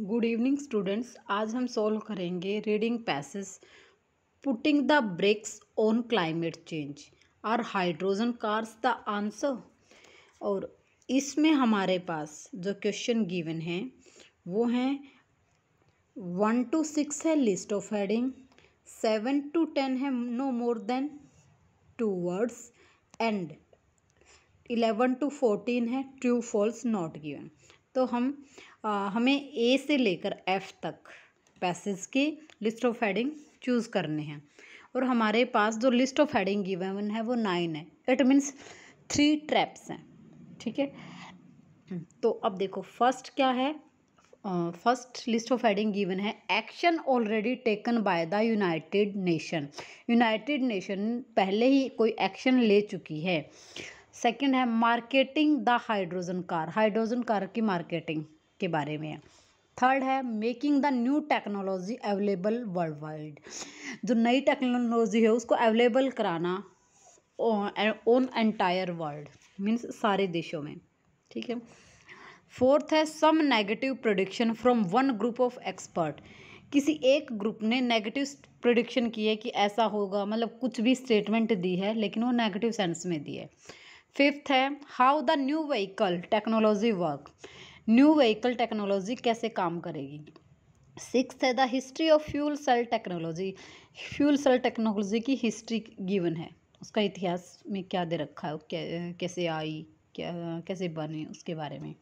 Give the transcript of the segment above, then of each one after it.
Good evening students आज हम solve करेंगे reading passage putting the brakes on climate change are hydrogen cars the answer और इसमें हमारे पास जो क्वेश्चन गिवन है वो हैं वन टू सिक्स है list of heading seven to ten है no more than two words and eleven to fourteen है ट्रू फॉल्स नॉट गिवन तो हम हमें ए से लेकर एफ़ तक पैसेज के लिस्ट ऑफ हेडिंग चूज़ करने हैं और हमारे पास जो लिस्ट ऑफ हेडिंग गिवन है वो नाइन है इट मीन्स थ्री ट्रैप्स हैं ठीक है तो अब देखो फर्स्ट क्या है first list of heading given है action already taken by the United Nation United Nation पहले ही कोई एक्शन ले चुकी है सेकंड है marketing the hydrogen car hydrogen car की मार्केटिंग के बारे में है थर्ड है making the new technology available world wide जो नई टेक्नोलॉजी है उसको अवेलेबल कराना ऑन एंटायर वर्ल्ड मीन्स सारे देशों में ठीक है फोर्थ है some negative prediction from one group of expert किसी एक ग्रुप ने नेगेटिव प्रोडिक्शन की है कि ऐसा होगा मतलब कुछ भी स्टेटमेंट दी है लेकिन वो नेगेटिव सेंस में दी है फिफ्थ है how the new vehicle technology work new vehicle technology कैसे काम करेगी सिक्स है the history of fuel cell technology fuel cell technology की हिस्ट्री गिवन है उसका इतिहास में क्या दे रखा है कैसे आई क्या कैसे बने उसके बारे में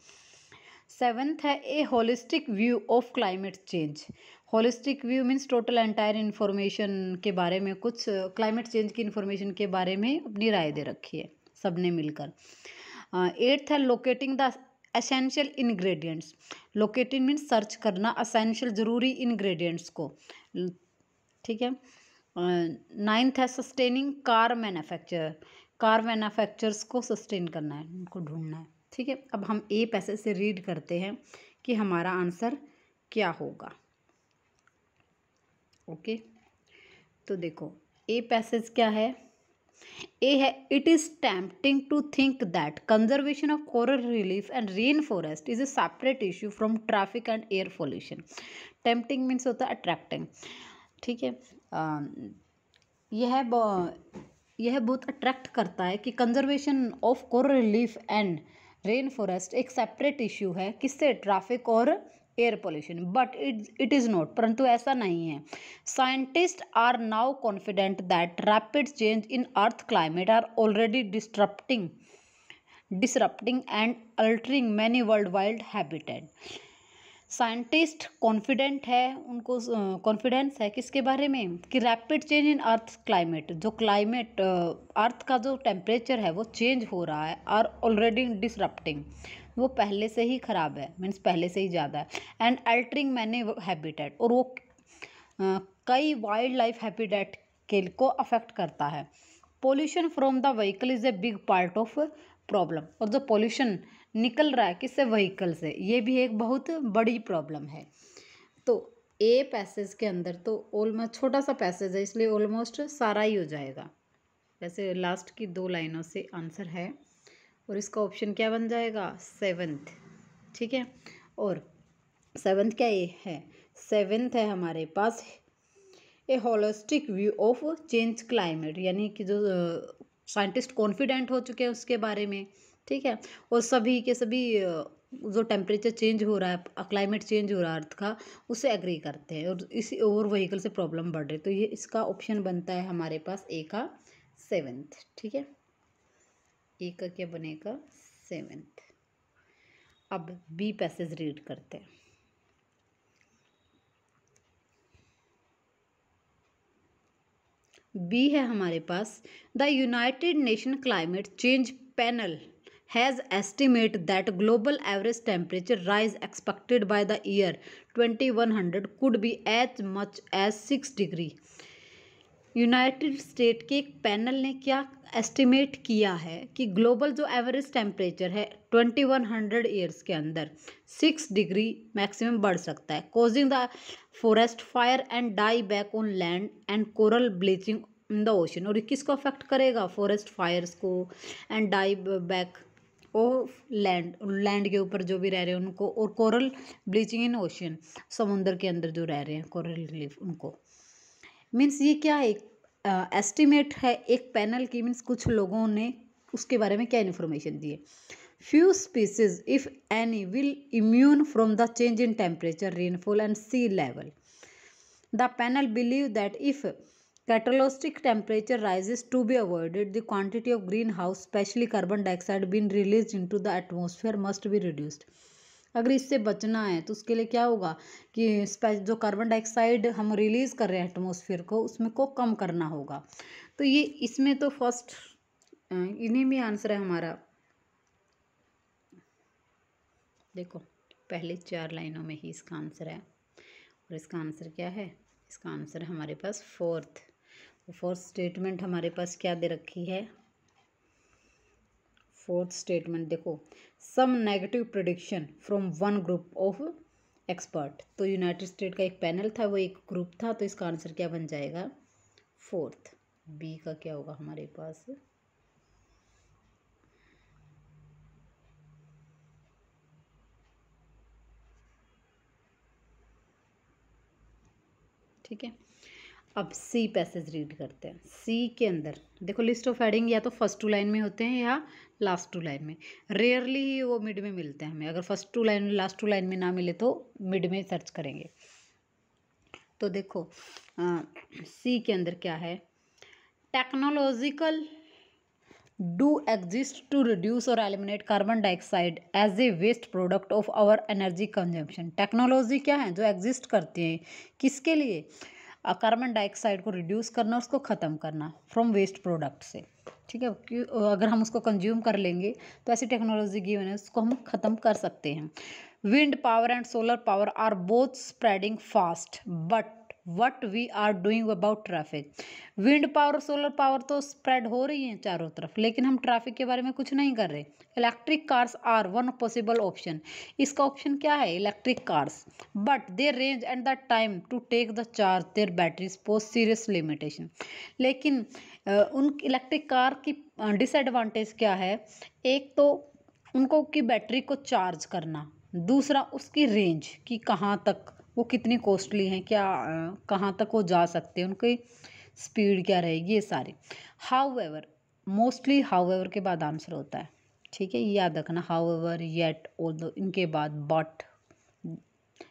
सेवन्थ है a holistic view of climate change holistic view means total entire information के बारे में कुछ क्लाइमेट चेंज की इन्फॉर्मेशन के बारे में अपनी राय दे रखी है सबने मिलकर एट्थ है locating the essential ingredients locating means search करना असेंशियल ज़रूरी इन्ग्रेडियंट्स को ठीक है नाइन्थ है sustaining car manufacture car manufacturers को सस्टेन करना है उनको ढूंढना है ठीक है अब हम ए पैसे से रीड करते हैं कि हमारा आंसर क्या होगा ओके तो देखो ए पैसेज क्या है ए है it is tempting to think that conservation of coral relief and rain forest is a separate issue from traffic and air pollution tempting means होता है अट्रैक्टिंग ठीक है यह यह बहुत अट्रैक्ट करता है कि conservation of coral relief and rain forest एक सेपरेट इश्यू है किससे ट्रैफिक और air pollution but it it is not परंतु ऐसा नहीं है scientist are now confident that rapid change in earth climate are already disturbing disrupting and altering many world wild habitat scientist confident है उनको confidence uh, है किसके बारे में कि rapid change in earth climate जो क्लाइमेट अर्थ uh, का जो टेम्परेचर है वो चेंज हो रहा है आर ऑलरेडी डिसरप्टिंग वो पहले से ही ख़राब है मीन्स पहले से ही ज़्यादा है एंड अल्टरिंग मैंने हैबिटेट और वो कई वाइल्ड लाइफ हैबिटेट के को अफेक्ट करता है pollution from the vehicle is a big part of problem और जो पोल्यूशन निकल रहा है किससे व्हीकल से ये भी एक बहुत बड़ी प्रॉब्लम है तो ए पैसेज के अंदर तो ऑलमोस्ट छोटा सा पैसेज है इसलिए ऑलमोस्ट सारा ही हो जाएगा वैसे लास्ट की दो लाइनों से आंसर है और इसका ऑप्शन क्या बन जाएगा सेवन्थ ठीक है और सेवन्थ क्या ये है सेवन्थ है हमारे पास a holistic view of change climate यानी कि जो साइंटिस्ट कॉन्फिडेंट हो चुके हैं उसके बारे में ठीक है और सभी के सभी जो टेम्परेचर चेंज हो रहा है क्लाइमेट चेंज हो रहा है अर्थ का उसे एग्री करते हैं और इसी ओवर व्हीकल से प्रॉब्लम बढ़ रही है तो ये इसका ऑप्शन बनता है हमारे पास ए का सेवेंथ ठीक है ए का क्या बनेगा सेवेंथ अब बी पैसेज रीड करते हैं बी है हमारे पास the United Nation climate change panel has estimate that global average temperature rise expected by the year twenty one hundred could be as much as six degree United State के एक panel ने क्या estimate किया है कि global जो average temperature है 2100 years के अंदर सिक्स डिग्री मैक्सिमम बढ़ सकता है causing the forest fire and die back on land and coral bleaching in the ocean और किसको अफेक्ट करेगा फॉरेस्ट फायर्स को and die back of land land के ऊपर जो भी रह रहे हैं उनको और कोरल ब्लीचिंग इन ओशन समुंदर के अंदर जो रह रहे हैं कोरल रिलीफ उनको मीन्स ये क्या एक एस्टिमेट है एक पैनल की मीन्स कुछ लोगों ने उसके बारे में क्या इन्फॉर्मेशन दी है few species if any will immune from the change in temperature rainfall and sea level the panel believe that if catastrophic temperature rises to be avoided the quantity of green house specially carbon dioxide been release into the atmosphere must be reduced अगर इससे बचना है तो उसके लिए क्या होगा कि जो कार्बन डाइऑक्साइड हम रिलीज़ कर रहे हैं एटमोसफियर को उसमें को कम करना होगा तो ये इसमें तो फर्स्ट इन्हीं में आंसर है हमारा देखो पहले चार लाइनों में ही इसका आंसर है और इसका आंसर क्या है इसका आंसर हमारे पास फोर्थ फोर्थ स्टेटमेंट हमारे पास क्या दे रखी है फोर्थ स्टेटमेंट देखो some negative prediction from one group of expert तो यूनाइटेड स्टेट का एक पैनल था वो एक ग्रुप था तो इसका आंसर क्या बन जाएगा फोर्थ बी का क्या होगा हमारे पास ठीक है अब सी पैसेज रीड करते हैं सी के अंदर देखो लिस्ट ऑफ एडिंग या तो फर्स्ट टू लाइन में होते हैं या लास्ट टू लाइन में रेयरली ही वो मिड में मिलते हैं हमें अगर first two line last two line में ना मिले तो मिड में सर्च करेंगे तो देखो सी के अंदर क्या है technological do exist to reduce और eliminate carbon dioxide as a waste product of our energy consumption technology क्या है जो एग्जिस्ट करती है किसके लिए कार्बन डाइऑक्साइड को रिड्यूस करना उसको ख़त्म करना फ्रॉम वेस्ट प्रोडक्ट से ठीक है अगर हम उसको कंज्यूम कर लेंगे तो ऐसी टेक्नोलॉजी गिवन है उसको हम ख़त्म कर सकते हैं wind power and solar power are both spreading fast but what we are doing about traffic wind power solar power तो स्प्रेड हो रही है चारों तरफ लेकिन हम ट्रैफिक के बारे में कुछ नहीं कर रहे electric cars are one possible option इसका ऑप्शन क्या है electric cars but their range and the time to take the charge their batteries post serious limitation लेकिन उन इलेक्ट्रिक कार की डिसएडवांटेज क्या है एक तो उनको की बैटरी को चार्ज करना दूसरा उसकी रेंज कि कहाँ तक वो कितनी कॉस्टली हैं क्या कहाँ तक वो जा सकते हैं उनकी स्पीड क्या रहेगी ये सारे however mostly however के बाद आंसर होता है ठीक है याद रखना हाउ एवर येट ऑल दो इनके बाद बट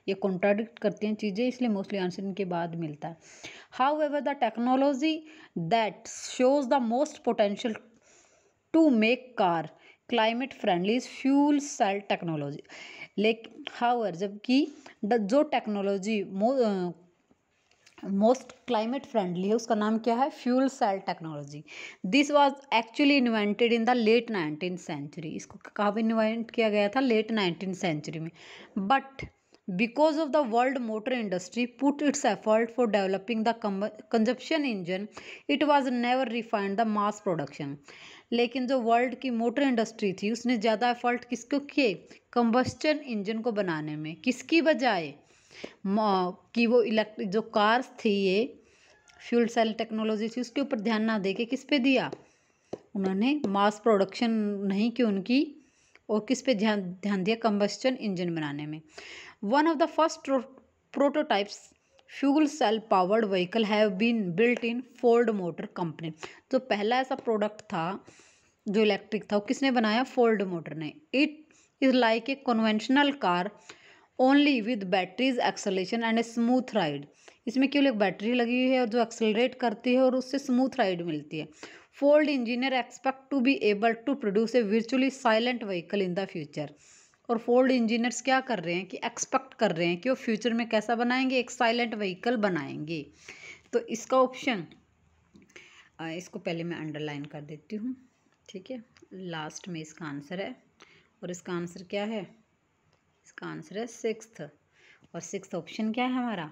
ये कॉन्ट्राडिक्ट करती हैं चीज़ें इसलिए मोस्टली आंसर इनके बाद मिलता है however the technology that shows the most potential to make car climate friendly fuel cell technology लेकिन हावर जबकि जो टेक्नोलॉजी मोस्ट क्लाइमेट फ्रेंडली है उसका नाम क्या है fuel cell technology this was actually invented in the late nineteen century इसको कब इन्वेंट किया गया था लेट नाइनटीन सेंचुरी में but Because of the world motor industry put its effort for developing the consumption engine, it was never refined the mass production. लेकिन जो world की motor industry थी उसने ज़्यादा एफर्ट किसको किए कंबस्टन इंजन को बनाने में किसकी बजाय कि वो इलेक्ट्रिक जो कार्स थी ये फ्यूल सेल टेक्नोलॉजी थी उसके ऊपर ध्यान ना दे के किस पे दिया उन्होंने मास प्रोडक्शन नहीं की उनकी और किस पे ध्यान ध्यान दिया कंबस्टन इंजन बनाने में one of the first prototypes fuel cell powered vehicle have been built in Ford motor company जो पहला ऐसा प्रोडक्ट था जो इलेक्ट्रिक था वो किसने बनाया फोर्ड मोटर ने it is like a conventional car only with batteries acceleration and a smooth ride इसमें केवल एक बैटरी लगी हुई है और जो एक्सलरेट करती है और उससे स्मूथ राइड मिलती है Ford engineer expect to be able to produce a virtually silent vehicle in the future और फोर्ड इंजीनियर्स क्या कर रहे हैं कि एक्सपेक्ट कर रहे हैं कि वो फ्यूचर में कैसा बनाएंगे एक साइलेंट व्हीकल बनाएंगे तो इसका ऑप्शन इसको पहले मैं अंडरलाइन कर देती हूँ ठीक है लास्ट में इसका आंसर है और इसका आंसर क्या है इसका आंसर है सिक्स और सिक्स ऑप्शन क्या है हमारा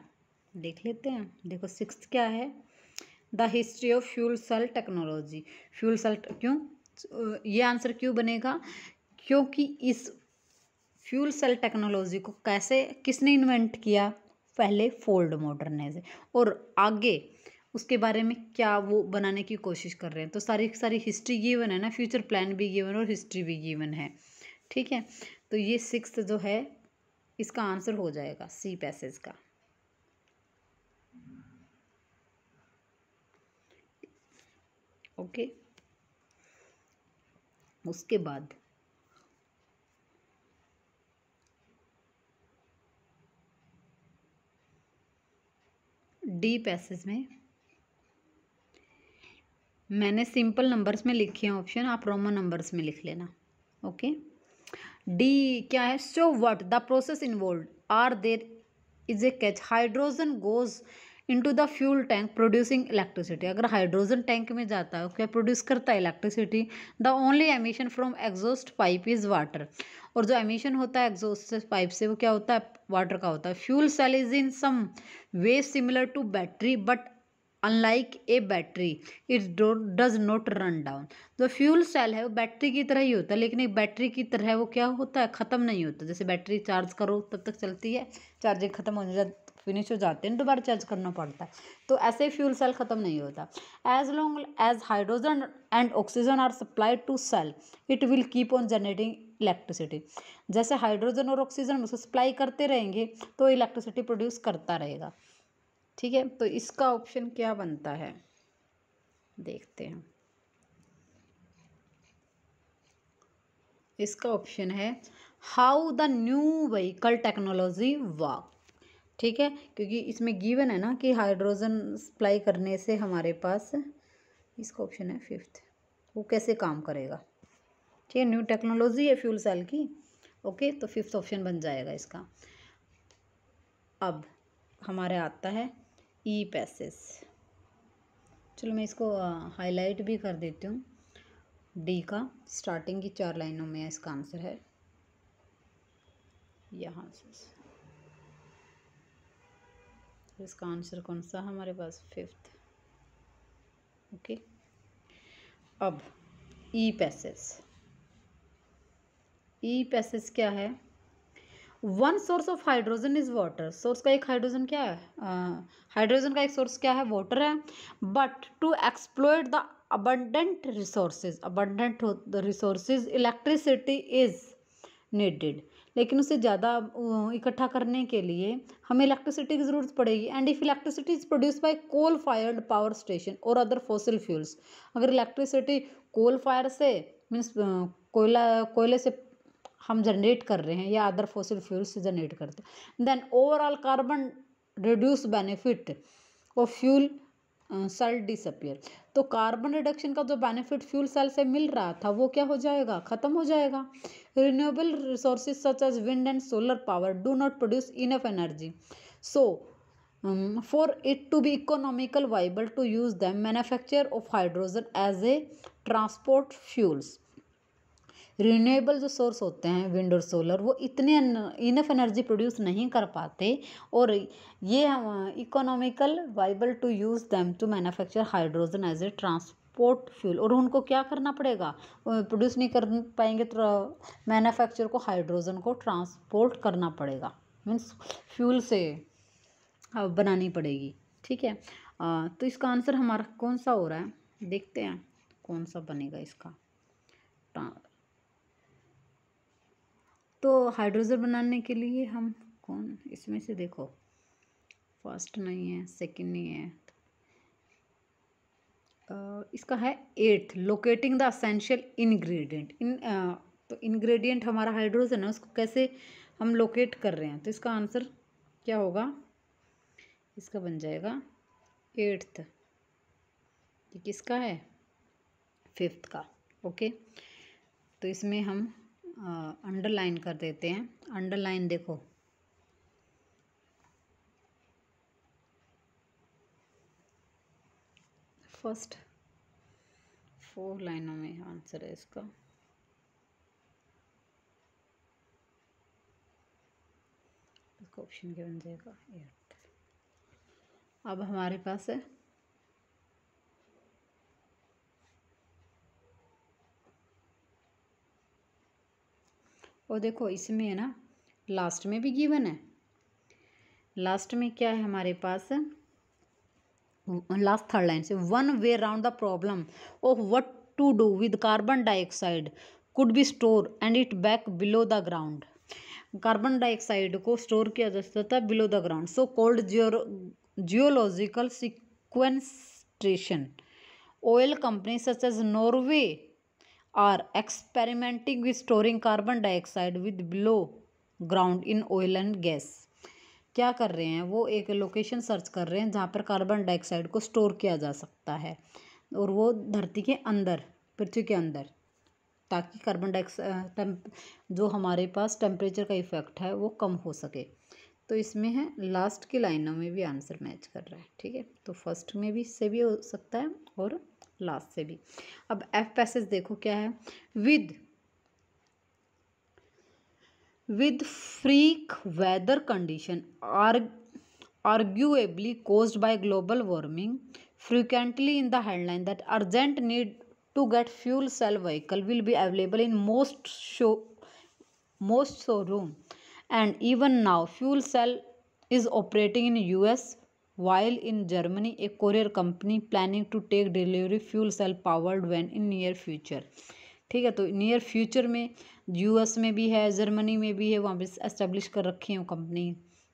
देख लेते हैं देखो सिक्स क्या है the history of fuel cell technology fuel cell क्यों ये आंसर क्यों बनेगा क्योंकि इस फ्यूल सेल टेक्नोलॉजी को कैसे किसने इन्वेंट किया पहले फोल्ड मोटर ने और आगे उसके बारे में क्या वो बनाने की कोशिश कर रहे हैं तो सारी सारी हिस्ट्री गिवन है ना फ्यूचर प्लान भी गिवन और हिस्ट्री भी गिवन है ठीक है तो ये सिक्स जो है इसका आंसर हो जाएगा सी पैसेज का ओके उसके बाद डी पैसेज में मैंने सिंपल नंबर्स में लिखे हैं ऑप्शन आप रोमन नंबर्स में लिख लेना ओके डी क्या है so what the process involve are there is a catch hydrogen goes into the fuel tank producing electricity अगर हाइड्रोजन टैंक में जाता है क्या प्रोड्यूस करता है electricity the only emission from exhaust pipe is water और जो एमिशन होता है एग्जॉस्ट पाइप से वो क्या होता है वाटर का होता है fuel cell is in some way similar to battery but unlike a battery it does not run down जो फ्यूल सेल है वो बैटरी की तरह ही होता है लेकिन एक बैटरी की तरह वो क्या होता है ख़त्म नहीं होता जैसे बैटरी चार्ज करो तब तक चलती है चार्जिंग खत्म हो जा फिनिश हो जाते हैं दोबारा चार्ज करना पड़ता है तो ऐसे फ्यूल सेल ख़त्म नहीं होता as long as hydrogen and oxygen are supplied to cell it will keep on generating electricity जैसे हाइड्रोजन और ऑक्सीजन उसे सप्लाई करते रहेंगे तो इलेक्ट्रिसिटी प्रोड्यूस करता रहेगा ठीक है तो इसका ऑप्शन क्या बनता है देखते हैं इसका ऑप्शन है how the new vehicle technology work ठीक है क्योंकि इसमें गिवन है ना कि हाइड्रोजन सप्लाई करने से हमारे पास इसका ऑप्शन है फिफ्थ वो कैसे काम करेगा ठीक है न्यू टेक्नोलॉजी है फ्यूल सेल की ओके तो फिफ्थ ऑप्शन बन जाएगा इसका अब हमारे आता है ई e पैसेस चलो मैं इसको हाईलाइट भी कर देती हूँ डी का स्टार्टिंग की चार लाइनों में इसका आंसर है यहाँ से तो इसका आंसर कौन सा हमारे पास फिफ्थ ओके अब ई पैसेज ई पैसेज क्या है one source of hydrogen is water source का एक हाइड्रोजन क्या है हाइड्रोजन uh, का एक सोर्स क्या है वाटर है but to explore the abundant resources abundant resources electricity is needed लेकिन उसे ज़्यादा इकट्ठा करने के लिए हमें इलेक्ट्रिसिटी की ज़रूरत पड़ेगी and if electricity is produce by coal fired power station और अदर फॉसिल फ्यूल्स अगर इलेक्ट्रिसिटी कोल फायर से मीन्स कोयला कोयले से हम जनरेट कर रहे हैं या अदर फॉसिल फ्यूल्स से जनरेट करते हैं then overall carbon reduce benefit of fuel cell disappear तो कार्बन रिडक्शन का जो बेनिफिट फ्यूल सेल से मिल रहा था वो क्या हो जाएगा ख़त्म हो जाएगा renewable resources such as wind and solar power do not produce enough energy so for it to be economical viable to use them manufacture of hydrogen as a transport fuels renewable जो source होते हैं wind और solar वो इतने enough energy produce नहीं कर पाते और ये economical viable to use them to manufacture hydrogen as a transport port fuel और उनको क्या करना पड़ेगा प्रोड्यूस नहीं कर पाएंगे तो मैन्युफैक्चर को हाइड्रोजन को ट्रांसपोर्ट करना पड़ेगा मीन्स फ्यूल से बनानी पड़ेगी ठीक है आ, तो इसका आंसर हमारा कौन सा हो रहा है देखते हैं कौन सा बनेगा इसका तो हाइड्रोजन बनाने के लिए हम कौन इसमें से देखो फर्स्ट नहीं है सेकंड नहीं है इसका है eighth locating the essential ingredient in तो इंग्रेडिएंट हमारा हाइड्रोजन है उसको कैसे हम लोकेट कर रहे हैं तो इसका आंसर क्या होगा इसका बन जाएगा एट्थ किसका है फिफ्थ का ओके तो इसमें हम अंडरलाइन कर देते हैं अंडरलाइन देखो फर्स्ट फोर लाइनों में आंसर है इसका इसका ऑप्शन क्या बन जाएगा एट अब हमारे पास है और देखो इसमें है ना लास्ट में भी गिवन है लास्ट में क्या है हमारे पास लास्ट थर्ड लाइन से one way round the problem of what to do with carbon dioxide could be store and it back below the ground carbon dioxide को स्टोर किया जाता था below the ground so called geological sequestration oil company such as Norway are experimenting with storing carbon dioxide with below ground in oil and gas क्या कर रहे हैं वो एक लोकेशन सर्च कर रहे हैं जहाँ पर कार्बन डाइऑक्साइड को स्टोर किया जा सकता है और वो धरती के अंदर पृथ्वी के अंदर ताकि कार्बन डाइऑक्साइड जो हमारे पास टेम्परेचर का इफेक्ट है वो कम हो सके तो इसमें है लास्ट की लाइनों में भी आंसर मैच कर रहा है ठीक है तो फर्स्ट में भी से भी हो सकता है और लास्ट से भी अब एफ पैसेज देखो क्या है with with freak weather condition arguably cause by global warming frequently in the headline that urgent need to get fuel cell vehicle will be available in most show most showroom and even now fuel cell is operating in U S while in Germany a courier company planning to take delivery fuel cell powered van in near future ठीक है तो near future में US में भी है Germany में भी है वहाँ पर एस्टेब्लिश कर रखी है कंपनी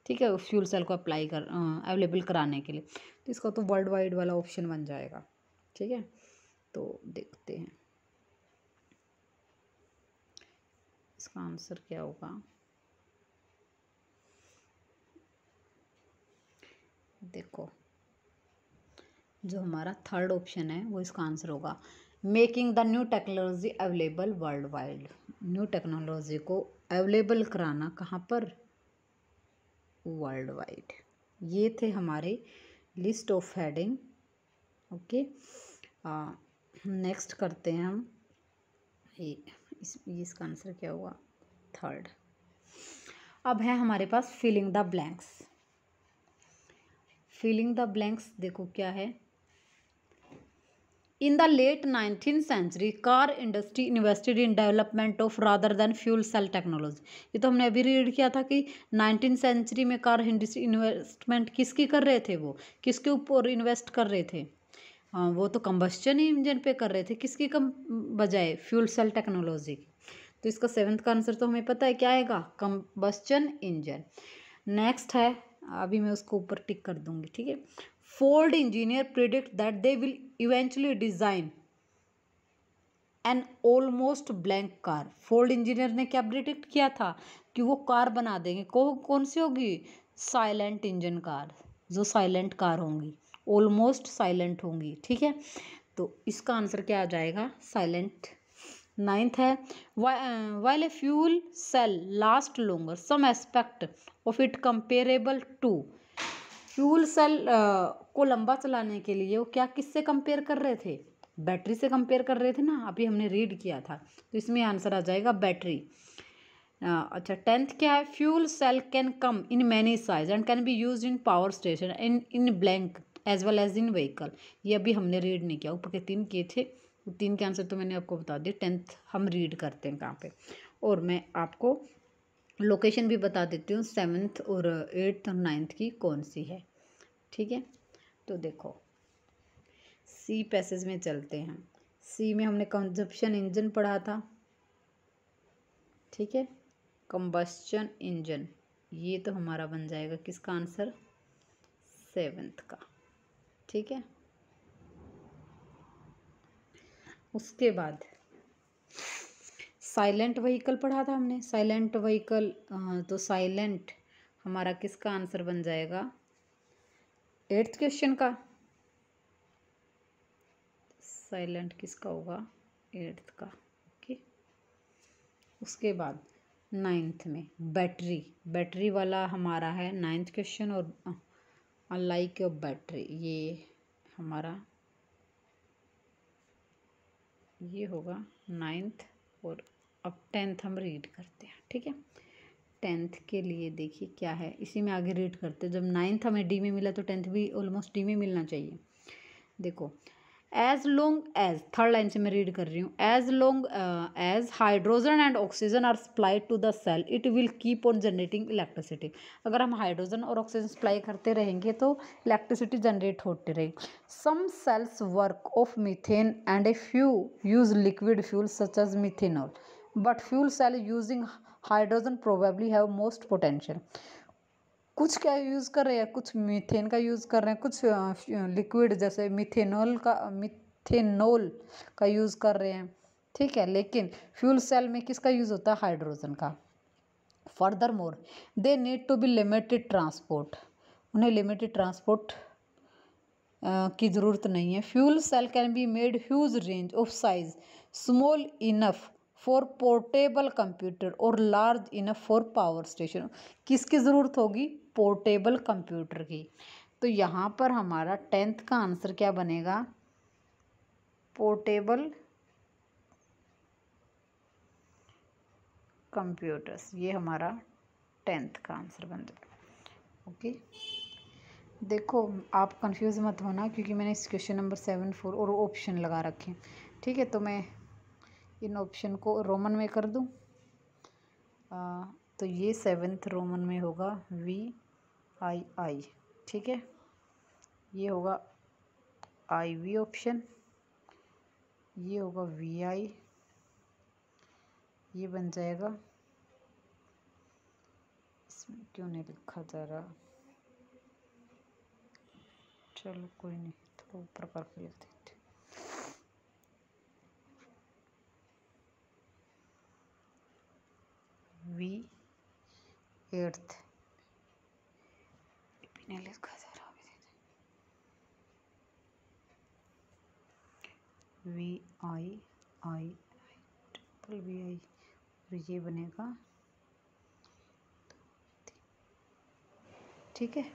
ठीक है फ्यूल सेल को अप्लाई कर अवेलेबल कराने के लिए तो इसका तो वर्ल्ड वाइड वाला ऑप्शन बन जाएगा ठीक है तो देखते हैं इसका आंसर क्या होगा देखो जो हमारा थर्ड ऑप्शन है वो इसका आंसर होगा making the new technology available world wide new technology को अवेलेबल कराना कहाँ पर वर्ल्ड वाइड ये थे हमारे list of heading okay next करते हैं हम ये इस इसका आंसर क्या हुआ थर्ड अब है हमारे पास filling the blanks filling the blanks देखो क्या है in the late nineteen century car industry invested in development of rather than fuel cell technology ये तो हमने अभी रीड किया था कि नाइनटीन सेंचुरी में कार इंडस्ट्री इन्वेस्टमेंट किसकी कर रहे थे वो किसके ऊपर इन्वेस्ट कर रहे थे आ, वो तो ही इंजन पे कर रहे थे किसकी कम बजाय फ्यूल सेल टेक्नोलॉजी की तो इसका सेवन्थ का आंसर तो हमें पता है क्या आएगा कम्बस्चन इंजन नेक्स्ट है अभी मैं उसको ऊपर टिक कर दूंगी ठीक है Ford engineer predict that they will eventually design an almost blank car Ford engineer ने क्या प्रिडिक्ट किया था कि वो कार बना देंगे को, कौन सी होगी साइलेंट इंजन कार जो साइलेंट कार होंगी ऑलमोस्ट साइलेंट होंगी ठीक है तो इसका आंसर क्या आ जाएगा साइलेंट नाइन्थ है while a fuel cell last longer some aspect of it comparable to fuel cell को लंबा चलाने के लिए वो क्या किससे कंपेयर कर रहे थे बैटरी से कंपेयर कर रहे थे ना अभी हमने रीड किया था तो इसमें आंसर आ जाएगा बैटरी अच्छा टेंथ क्या है fuel cell can come in many size and can be use in power station and in blank as well as in vehicle ये अभी हमने रीड नहीं किया ऊपर के तीन किए थे तीन के आंसर तो मैंने आपको बता दिया टेंथ हम रीड करते हैं कहाँ पे और मैं आपको लोकेशन भी बता देती हूँ सेवन्थ और एट्थ और नाइन्थ की कौन सी है ठीक है तो देखो सी पैसेज में चलते हैं सी में हमने कंजप्शन इंजन पढ़ा था ठीक है कंबस्शन इंजन ये तो हमारा बन जाएगा किसका आंसर सेवेंथ का ठीक है उसके बाद साइलेंट वहीकल पढ़ा था हमने साइलेंट वहीकल तो साइलेंट हमारा किसका आंसर बन जाएगा एट्थ क्वेश्चन का साइलेंट किसका होगा एट्थ का ओके उसके बाद नाइन्थ में बैटरी बैटरी वाला हमारा है नाइन्थ क्वेश्चन और अनलाइक बैटरी ये हमारा ये होगा नाइन्थ और अब टेंथ हम रीड करते हैं ठीक है टेंथ के लिए देखिए क्या है इसी में आगे रीड करते हैं जब नाइन्थ हमें डी में मिला तो टेंथ भी ऑलमोस्ट डी में मिलना चाहिए देखो as long as third line से मैं रीड कर रही हूँ as long as hydrogen and oxygen are supply to the cell it will keep on generating electricity अगर हम हाइड्रोजन और ऑक्सीजन सप्लाई करते रहेंगे तो इलेक्ट्रिसिटी जनरेट होती रहेगी some cells work of methane and a few use liquid fuel such as methanol but fuel cell using hydrogen probably have most potential कुछ क्या यूज़ कर रहे हैं कुछ मीथेन का यूज़ कर रहे हैं कुछ लिक्विड जैसे मिथेनॉल का मिथेनॉल का यूज़ कर रहे हैं ठीक है लेकिन फ्यूल सेल में किसका यूज़ होता है हाइड्रोजन का further more they need to be limited transport उन्हें लिमिटेड ट्रांसपोर्ट की ज़रूरत नहीं है fuel cell can be made huge range of size small enough for portable computer और large enough for power station किसकी ज़रूरत होगी पोर्टेबल कंप्यूटर की तो यहाँ पर हमारा टेंथ का आंसर क्या बनेगा पोर्टेबल कंप्यूटर्स ये हमारा टेंथ का आंसर बन जाएगा ओके देखो आप कंफ्यूज मत होना क्योंकि मैंने इस क्वेश्चन नंबर सेवन फोर और ऑप्शन लगा रखे हैं ठीक है तो मैं इन ऑप्शन को रोमन में कर दूँ तो ये सेवेंथ रोमन में होगा वी आई आई ठीक है ये होगा आई वी ऑप्शन ये होगा वी आई ये बन जाएगा इसमें क्यों नहीं लिखा जा रहा चलो कोई नहीं थोड़ा ऊपर करके लिख V eighth Nelly's cousin V I I triple V I और ये बनेगा ठीक है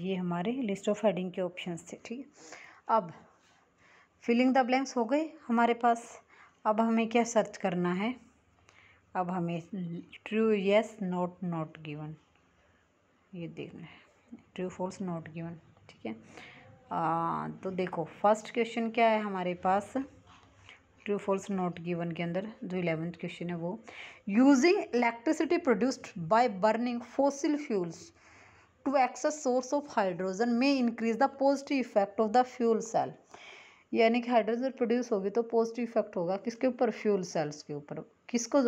ये हमारे लिस्ट ऑफ हेडिंग के ऑप्शंस थे ठीक है अब फिलिंग द ब्लैंक्स हो गए हमारे पास अब हमें क्या सर्च करना है अब हमें true yes not not given ये देखना है ट्रू फॉल्स नॉट गिवन ठीक है तो देखो फर्स्ट क्वेश्चन क्या है हमारे पास ट्रू फॉल्स नॉट गिवन के अंदर जो इलेवेंथ क्वेश्चन है वो using electricity produced by burning fossil fuels to access source of hydrogen में increase the positive effect of the fuel cell यानी कि हाइड्रोजन प्रोड्यूस होगी तो पॉजिटिव इफेक्ट होगा किसके ऊपर फ्यूल सेल्स के ऊपर किसको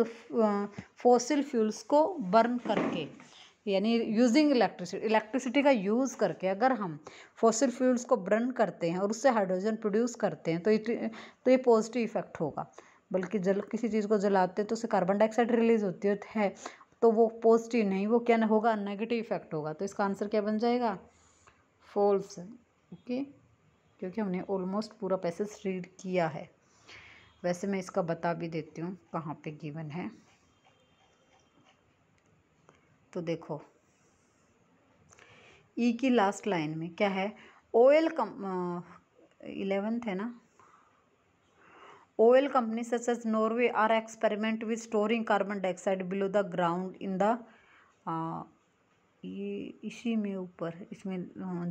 फोसिल फ्यूल्स को बर्न करके यानी यूजिंग इलेक्ट्रिसिटी इलेक्ट्रिसिटी का यूज़ करके अगर हम फॉसिल फ्यूल्स को ब्रन करते हैं और उससे हाइड्रोजन प्रोड्यूस करते हैं तो ये तो ये पॉजिटिव इफेक्ट होगा बल्कि जल किसी चीज़ को जलाते हैं तो उससे कार्बन डाइऑक्साइड रिलीज होती है तो वो पॉजिटिव नहीं वो क्या होगा नेगेटिव इफेक्ट होगा तो इसका आंसर क्या बन जाएगा फॉल्स ओके क्योंकि हमने ऑलमोस्ट पूरा पैसेज रीड किया है वैसे मैं इसका बता भी देती हूँ कहाँ पे गिवन है तो देखो ई e की लास्ट लाइन में क्या है ओयल कम इलेवेंथ है ना oil company such as Norway are experiment with storing carbon dioxide below the ground in the ये इसी में ऊपर इसमें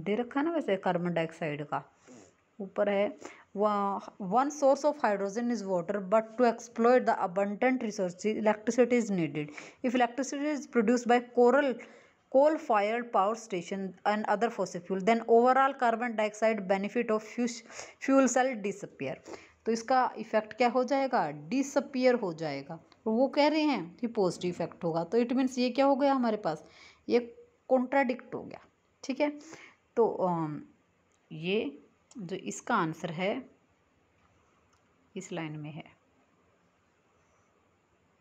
दे रखा है ना वैसे कार्बन डाइऑक्साइड का ऊपर है one source of hydrogen is water but to explore the abundant resource electricity is needed if electricity is produce by coral coal fire power station and other fossil fuel then overall carbon dioxide benefit of fuel cell disappear तो इसका effect क्या हो जाएगा disappear हो जाएगा तो वो कह रहे हैं कि पॉजिटिव इफेक्ट होगा तो इट मीन्स ये क्या हो गया हमारे पास ये कॉन्ट्राडिक्ट हो गया ठीक है तो ये जो इसका आंसर है इस लाइन में है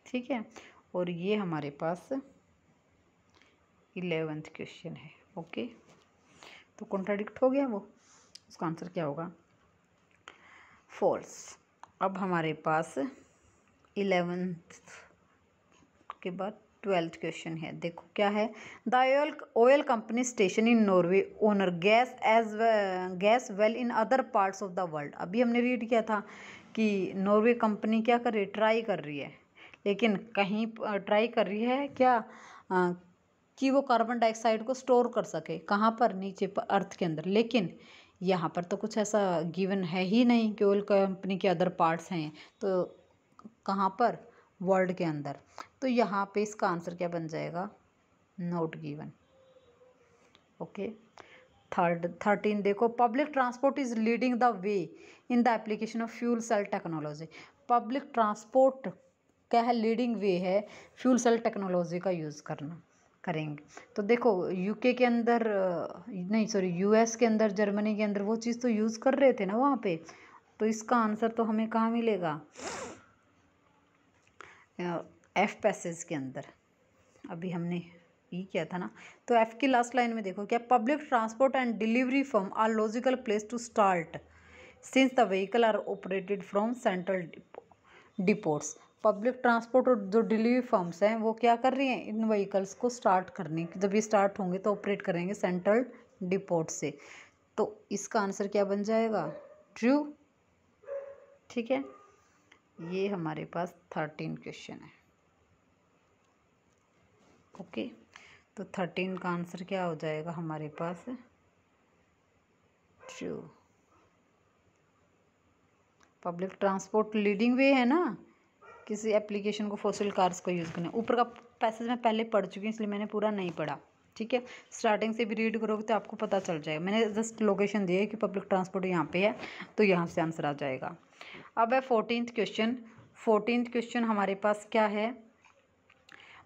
ठीक है और ये हमारे पास इलेवेंथ क्वेश्चन है ओके तो कॉन्ट्राडिक्ट हो गया वो उसका आंसर क्या होगा फॉल्स अब हमारे पास इलेवेंथ के बाद ट्वेल्थ क्वेश्चन है देखो क्या है the oil oil company station in Norway owner gas as gas well in other parts of the world अभी हमने रीड किया था कि नॉर्वे कंपनी क्या कर रही है ट्राई कर रही है लेकिन कहीं ट्राई कर रही है क्या आ, कि वो कार्बन डाइऑक्साइड को स्टोर कर सके कहाँ पर नीचे पर अर्थ के अंदर लेकिन यहाँ पर तो कुछ ऐसा गिवन है ही नहीं कि ऑयल कंपनी के अदर पार्ट्स हैं तो कहाँ पर वर्ल्ड के अंदर तो यहाँ पे इसका आंसर क्या बन जाएगा not given okay third thirteen देखो public transport is leading the way in the application of fuel cell technology public transport क्या है लीडिंग वे है फ्यूल सेल टेक्नोलॉजी का यूज़ करना करेंगे तो देखो यूके के अंदर नहीं सॉरी यूएस के अंदर जर्मनी के अंदर वो चीज़ तो यूज़ कर रहे थे ना वहाँ पे तो इसका आंसर तो हमें कहाँ मिलेगा एफ़ पैसेज के अंदर अभी हमने ई किया था ना तो एफ़ की लास्ट लाइन में देखो क्या public transport and delivery form are logical place to start since the vehicle are operated from central depots public transport और जो डिलीवरी फॉर्म्स हैं वो क्या कर रही हैं इन व्हीकल्स को स्टार्ट करने जब ये स्टार्ट होंगे तो ऑपरेट करेंगे सेंट्रल डिपोर्ट से तो इसका आंसर क्या बन जाएगा ट्रू ठीक है ये हमारे पास थर्टीन क्वेश्चन है ओके तो थर्टीन का आंसर क्या हो जाएगा हमारे पास true public transport leading way है ना किसी एप्लीकेशन को फोसिल कार्स को यूज़ करना ऊपर का पैसेज मैं पहले पढ़ चुकी हूँ इसलिए मैंने पूरा नहीं पढ़ा ठीक है स्टार्टिंग से भी रीड करोगे तो आपको पता चल जाएगा मैंने जस्ट लोकेशन दी है कि पब्लिक ट्रांसपोर्ट यहाँ पे है तो यहाँ से आंसर आ जाएगा अब है फोर्टीन क्वेश्चन फोर्टीन क्वेश्चन हमारे पास क्या है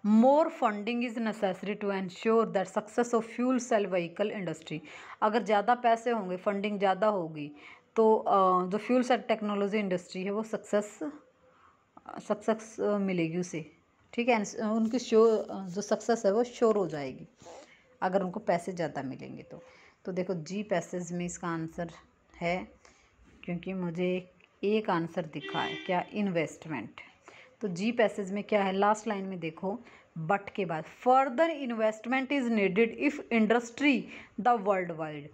more funding is necessary to ensure that success of fuel cell vehicle industry अगर ज़्यादा पैसे होंगे फंडिंग ज़्यादा होगी तो जो फ्यूल सेल टेक्नोलॉजी इंडस्ट्री है वो सक्सेस सक्सेस मिलेगी उसे ठीक है उनकी शो जो सक्सेस है वो श्योर हो जाएगी अगर उनको पैसे ज़्यादा मिलेंगे तो तो देखो जी पैसेज में इसका आंसर है क्योंकि मुझे एक आंसर दिखा है क्या इन्वेस्टमेंट तो जी पैसेज में क्या है लास्ट लाइन में देखो बट के बाद further investment is needed if industry the world wide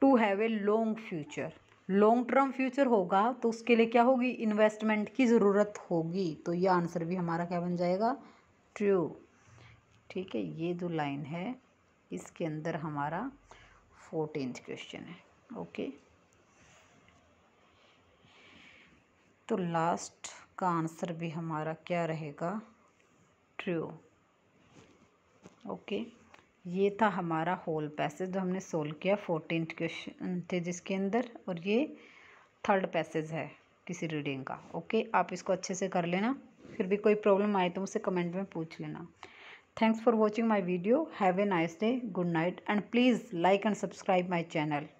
to have a long future long term future होगा तो उसके लिए क्या होगी इन्वेस्टमेंट की ज़रूरत होगी तो ये आंसर भी हमारा क्या बन जाएगा ट्रू ठीक है ये जो लाइन है इसके अंदर हमारा फोर्टीन क्वेश्चन है ओके okay? तो लास्ट का आंसर भी हमारा क्या रहेगा ट्रू ओके ये था हमारा होल पैसेज जो हमने सोल्व किया फोर्टीन क्वेश्चन थे जिसके अंदर और ये थर्ड पैसेज है किसी रीडिंग का ओके आप इसको अच्छे से कर लेना फिर भी कोई प्रॉब्लम आए तो मुझसे कमेंट में पूछ लेना thanks for watching my video have a nice day good night and please like and subscribe my channel